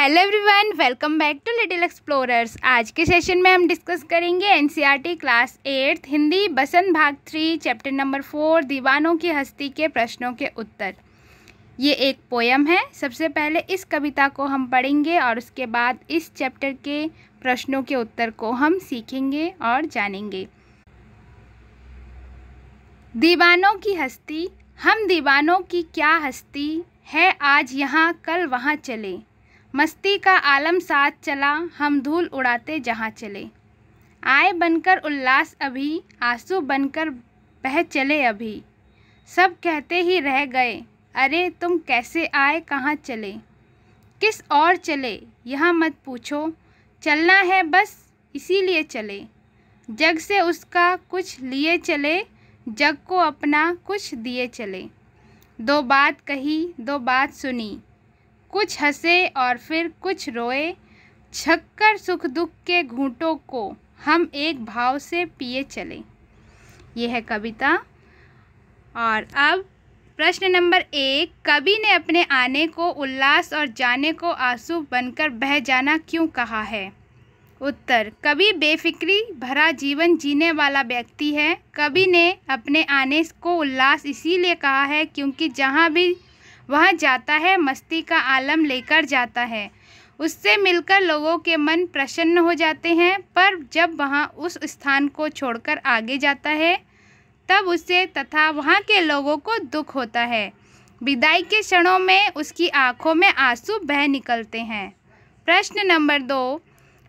hello everyone welcome back to little explorers आज के session में हम डिस्कस करेंगे NCERT class eighth Hindi Basant भाग थ्री चैप्टर नंबर फोर दीवानों की हस्ती के प्रश्नों के उत्तर ये एक पोयम है सबसे पहले इस कविता को हम पढ़ेंगे और उसके बाद इस चैप्टर के प्रश्नों के उत्तर को हम सीखेंगे और जानेंगे दीवानों की हस्ती हम दीवानों की क्या हस्ती है आज यहाँ कल वहाँ चले मस्ती का आलम साथ चला हम धूल उड़ाते जहाँ चले आए बनकर उल्लास अभी आंसू बनकर बह चले अभी सब कहते ही रह गए अरे तुम कैसे आए कहाँ चले किस और चले यह मत पूछो चलना है बस इसीलिए चले जग से उसका कुछ लिए चले जग को अपना कुछ दिए चले दो बात कही दो बात सुनी कुछ हंसे और फिर कुछ रोए छक्कर सुख दुख के घूंटों को हम एक भाव से पिए चले यह है कविता और अब प्रश्न नंबर एक कवि ने अपने आने को उल्लास और जाने को आंसू बनकर बह जाना क्यों कहा है उत्तर कवि बेफिक्री भरा जीवन जीने वाला व्यक्ति है कवि ने अपने आने को उल्लास इसीलिए कहा है क्योंकि जहाँ भी वह जाता है मस्ती का आलम लेकर जाता है उससे मिलकर लोगों के मन प्रसन्न हो जाते हैं पर जब वहाँ उस स्थान को छोड़कर आगे जाता है तब उसे तथा वहाँ के लोगों को दुख होता है विदाई के क्षणों में उसकी आंखों में आंसू बह निकलते हैं प्रश्न नंबर दो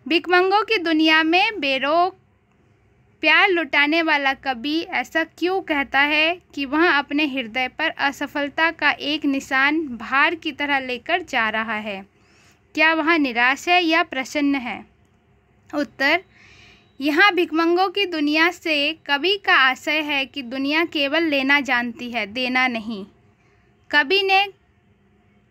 भिकमंगों की दुनिया में बेरोक प्यार लुटाने वाला कभी ऐसा क्यों कहता है कि वह अपने हृदय पर असफलता का एक निशान भार की तरह लेकर जा रहा है क्या वह निराश है या प्रसन्न है उत्तर यहाँ भिकमंगों की दुनिया से कवि का आशय है कि दुनिया केवल लेना जानती है देना नहीं कवि ने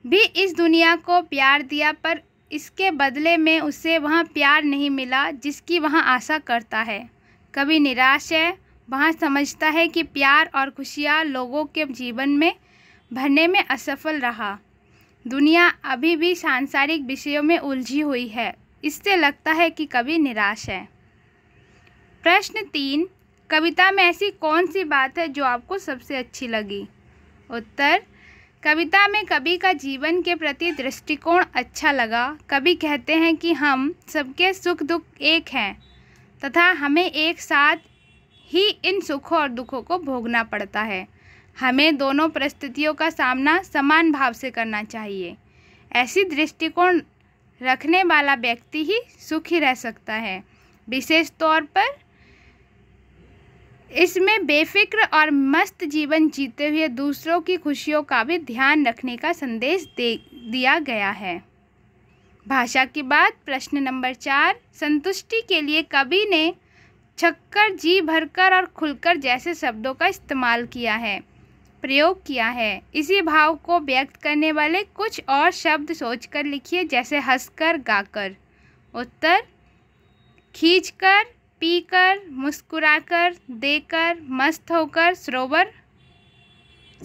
भी इस दुनिया को प्यार दिया पर इसके बदले में उसे वहाँ प्यार नहीं मिला जिसकी वहाँ आशा करता है कभी निराश है वहाँ समझता है कि प्यार और खुशियाँ लोगों के जीवन में भरने में असफल रहा दुनिया अभी भी सांसारिक विषयों में उलझी हुई है इससे लगता है कि कभी निराश है प्रश्न तीन कविता में ऐसी कौन सी बात है जो आपको सबसे अच्छी लगी उत्तर कविता में कभी का जीवन के प्रति दृष्टिकोण अच्छा लगा कभी कहते हैं कि हम सबके सुख दुख एक हैं तथा हमें एक साथ ही इन सुखों और दुखों को भोगना पड़ता है हमें दोनों परिस्थितियों का सामना समान भाव से करना चाहिए ऐसी दृष्टिकोण रखने वाला व्यक्ति ही सुखी रह सकता है विशेष तौर पर इसमें बेफिक्र और मस्त जीवन जीते हुए दूसरों की खुशियों का भी ध्यान रखने का संदेश दे दिया गया है भाषा के बाद प्रश्न नंबर चार संतुष्टि के लिए कवि ने छक्कर जी भरकर और खुलकर जैसे शब्दों का इस्तेमाल किया है प्रयोग किया है इसी भाव को व्यक्त करने वाले कुछ और शब्द सोचकर लिखिए जैसे हंसकर गाकर उत्तर खींचकर पीकर मुस्कुराकर देकर मस्त होकर सरोवर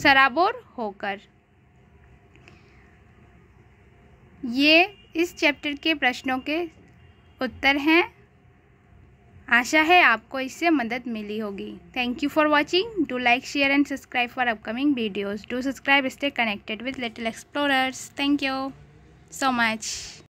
सराबोर होकर ये इस चैप्टर के प्रश्नों के उत्तर हैं आशा है आपको इससे मदद मिली होगी thank you for watching do like share and subscribe for upcoming videos do subscribe stay connected with little explorers thank you so much